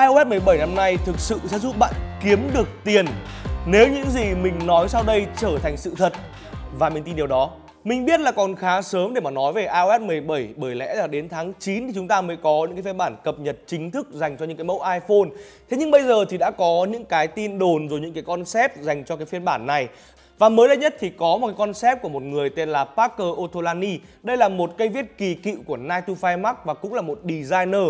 iOS 17 năm nay thực sự sẽ giúp bạn kiếm được tiền nếu những gì mình nói sau đây trở thành sự thật và mình tin điều đó. Mình biết là còn khá sớm để mà nói về iOS 17 bởi lẽ là đến tháng 9 thì chúng ta mới có những cái phiên bản cập nhật chính thức dành cho những cái mẫu iPhone. Thế nhưng bây giờ thì đã có những cái tin đồn rồi những cái concept dành cho cái phiên bản này. Và mới đây nhất thì có một cái concept của một người tên là Parker Otolani. Đây là một cây viết kỳ cựu của 9 to 5 Mac và cũng là một designer.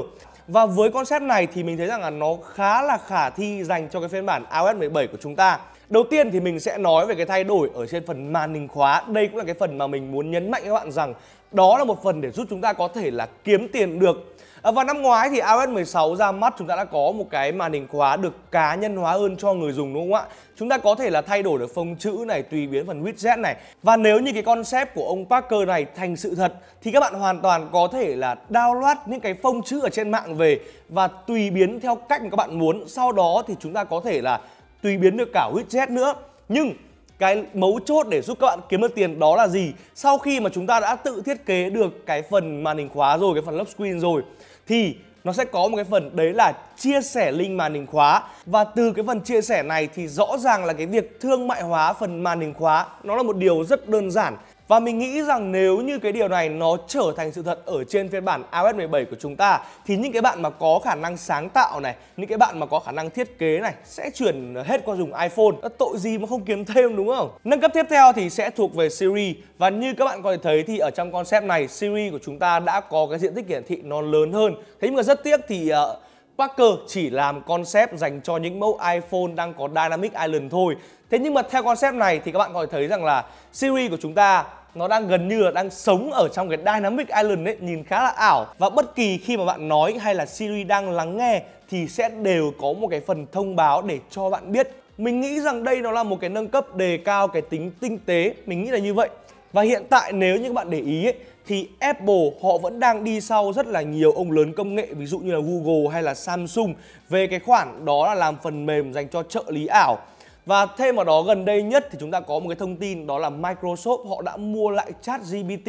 Và với concept này thì mình thấy rằng là nó khá là khả thi dành cho cái phiên bản iOS 17 của chúng ta Đầu tiên thì mình sẽ nói về cái thay đổi ở trên phần màn hình khóa. Đây cũng là cái phần mà mình muốn nhấn mạnh các bạn rằng đó là một phần để giúp chúng ta có thể là kiếm tiền được. À, và năm ngoái thì iOS 16 ra mắt chúng ta đã có một cái màn hình khóa được cá nhân hóa hơn cho người dùng đúng không ạ? Chúng ta có thể là thay đổi được phông chữ này, tùy biến phần widget này. Và nếu như cái concept của ông Parker này thành sự thật thì các bạn hoàn toàn có thể là download những cái phông chữ ở trên mạng về và tùy biến theo cách mà các bạn muốn. Sau đó thì chúng ta có thể là tùy biến được cả widget nữa nhưng cái mấu chốt để giúp các bạn kiếm được tiền đó là gì sau khi mà chúng ta đã tự thiết kế được cái phần màn hình khóa rồi cái phần lock screen rồi thì nó sẽ có một cái phần đấy là chia sẻ link màn hình khóa và từ cái phần chia sẻ này thì rõ ràng là cái việc thương mại hóa phần màn hình khóa nó là một điều rất đơn giản và mình nghĩ rằng nếu như cái điều này nó trở thành sự thật ở trên phiên bản iOS 17 của chúng ta thì những cái bạn mà có khả năng sáng tạo này, những cái bạn mà có khả năng thiết kế này sẽ chuyển hết qua dùng iPhone. Tội gì mà không kiếm thêm đúng không? Nâng cấp tiếp theo thì sẽ thuộc về Siri và như các bạn có thể thấy thì ở trong concept này Siri của chúng ta đã có cái diện tích hiển thị nó lớn hơn. Thế nhưng mà rất tiếc thì ờ, Parker chỉ làm concept dành cho những mẫu iPhone đang có Dynamic Island thôi. Thế nhưng mà theo concept này thì các bạn có thể thấy rằng là Siri của chúng ta nó đang gần như là đang sống ở trong cái Dynamic Island ấy nhìn khá là ảo và bất kỳ khi mà bạn nói hay là Siri đang lắng nghe thì sẽ đều có một cái phần thông báo để cho bạn biết mình nghĩ rằng đây nó là một cái nâng cấp đề cao cái tính tinh tế mình nghĩ là như vậy và hiện tại nếu như các bạn để ý ấy, thì Apple họ vẫn đang đi sau rất là nhiều ông lớn công nghệ ví dụ như là Google hay là Samsung về cái khoản đó là làm phần mềm dành cho trợ lý ảo và thêm vào đó gần đây nhất thì chúng ta có một cái thông tin đó là Microsoft họ đã mua lại chat gpt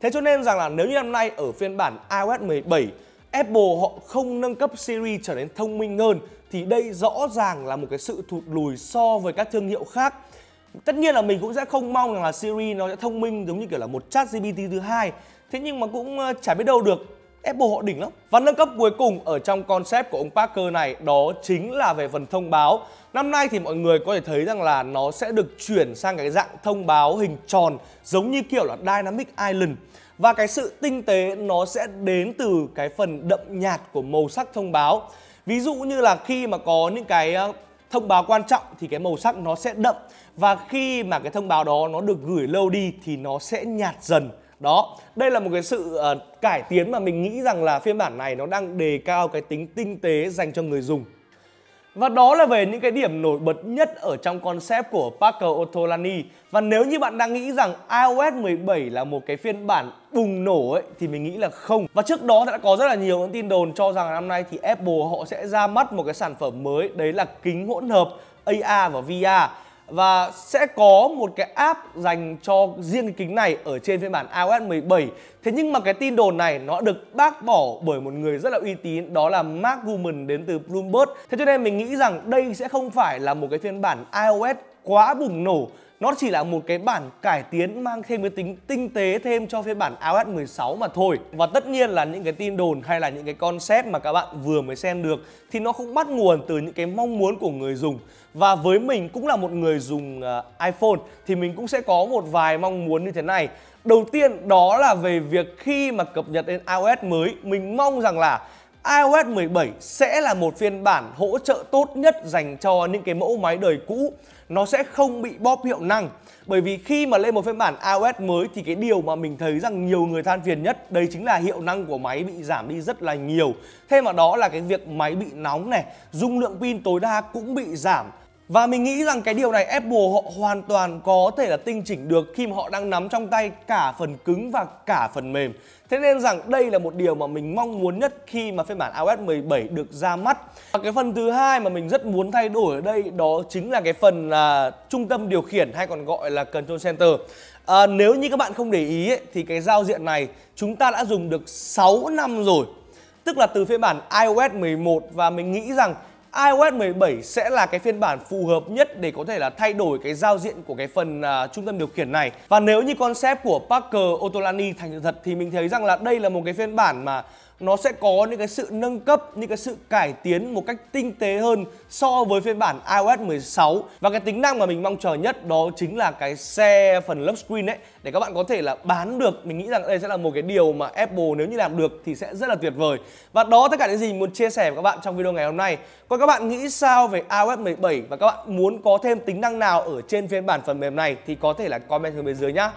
Thế cho nên rằng là nếu như năm nay ở phiên bản iOS 17 Apple họ không nâng cấp Siri trở nên thông minh hơn thì đây rõ ràng là một cái sự thụt lùi so với các thương hiệu khác. Tất nhiên là mình cũng sẽ không mong rằng là Siri nó sẽ thông minh giống như kiểu là một chat GPT thứ hai. Thế nhưng mà cũng ờ, chả biết đâu được Apple họ đỉnh lắm. Và nâng cấp cuối cùng ở trong concept của ông Parker này đó chính là về phần thông báo. Năm nay thì mọi người có thể thấy rằng là nó sẽ được chuyển sang cái dạng thông báo hình tròn giống như kiểu là Dynamic Island. Và cái sự tinh tế nó sẽ đến từ cái phần đậm nhạt của màu sắc thông báo. Ví dụ như là khi mà có những cái ờ, thông báo quan trọng thì cái màu sắc nó sẽ đậm và khi mà cái thông báo đó nó được gửi lâu đi thì nó sẽ nhạt dần đó đây là một cái sự uh, cải tiến mà mình nghĩ rằng là phiên bản này nó đang đề cao cái tính tinh tế dành cho người dùng và đó là về những cái điểm nổi bật nhất ở trong concept của Parker Otolani Và nếu như bạn đang nghĩ rằng iOS 17 là một cái phiên bản bùng nổ ấy thì mình nghĩ là không. Và trước đó đã có rất là nhiều những tin đồn cho rằng năm nay thì Apple họ sẽ ra mắt một cái sản phẩm mới đấy là kính hỗn hợp AR và VR và sẽ có một cái app dành cho riêng cái kính này ở trên phiên bản iOS 17. Thế nhưng mà cái tin đồn này nó được bác bỏ bởi một người rất là uy tín đó là Mark Gurman đến từ Bloomberg. Thế cho nên mình nghĩ rằng đây sẽ không phải là một cái phiên bản iOS quá bùng nổ nó chỉ là một cái bản cải tiến mang thêm cái tính tinh tế thêm cho phiên bản iOS 16 mà thôi Và tất nhiên là những cái tin đồn hay là những cái concept mà các bạn vừa mới xem được Thì nó cũng bắt nguồn từ những cái mong muốn của người dùng Và với mình cũng là một người dùng à, iPhone Thì mình cũng sẽ có một vài mong muốn như thế này Đầu tiên đó là về việc khi mà cập nhật đến iOS mới Mình mong rằng là iOS 17 sẽ là một phiên bản hỗ trợ tốt nhất dành cho những cái mẫu máy đời cũ nó sẽ không bị bóp hiệu năng bởi vì khi mà lên một phiên bản iOS mới thì cái điều mà mình thấy rằng nhiều người than phiền nhất đấy chính là hiệu năng của máy bị giảm đi rất là nhiều thêm vào đó là cái việc máy bị nóng này dung lượng pin tối đa cũng bị giảm và mình nghĩ rằng cái điều này Apple họ hoàn toàn có thể là tinh chỉnh được khi mà họ đang nắm trong tay cả phần cứng và cả phần mềm. Thế nên rằng đây là một điều mà mình mong muốn nhất khi mà phiên bản iOS 17 được ra mắt. Và cái phần thứ hai mà mình rất muốn thay đổi ở đây đó chính là cái phần là trung tâm điều khiển hay còn gọi là Control Center. À, nếu như các bạn không để ý ấy, thì cái giao diện này chúng ta đã dùng được 6 năm rồi. Tức là từ phiên bản iOS 11 và mình nghĩ rằng iOS 17 sẽ là cái phiên bản phù hợp nhất để có thể là thay đổi cái giao diện của cái phần uh, trung tâm điều khiển này và nếu như concept của Parker Otolani thành sự thật thì mình thấy rằng là đây là một cái phiên bản mà nó sẽ có những cái sự nâng cấp, những cái sự cải tiến một cách tinh tế hơn so với phiên bản iOS 16 và cái tính năng mà mình mong chờ nhất đó chính là cái xe phần lock screen ấy để các bạn có thể là bán được mình nghĩ rằng đây sẽ là một cái điều mà Apple nếu như làm được thì sẽ rất là tuyệt vời và đó tất cả những gì mình muốn chia sẻ với các bạn trong video ngày hôm nay còn các bạn nghĩ sao về iOS 17 và các bạn muốn có thêm tính năng nào ở trên phiên bản phần mềm này thì có thể là comment xuống bên dưới nhá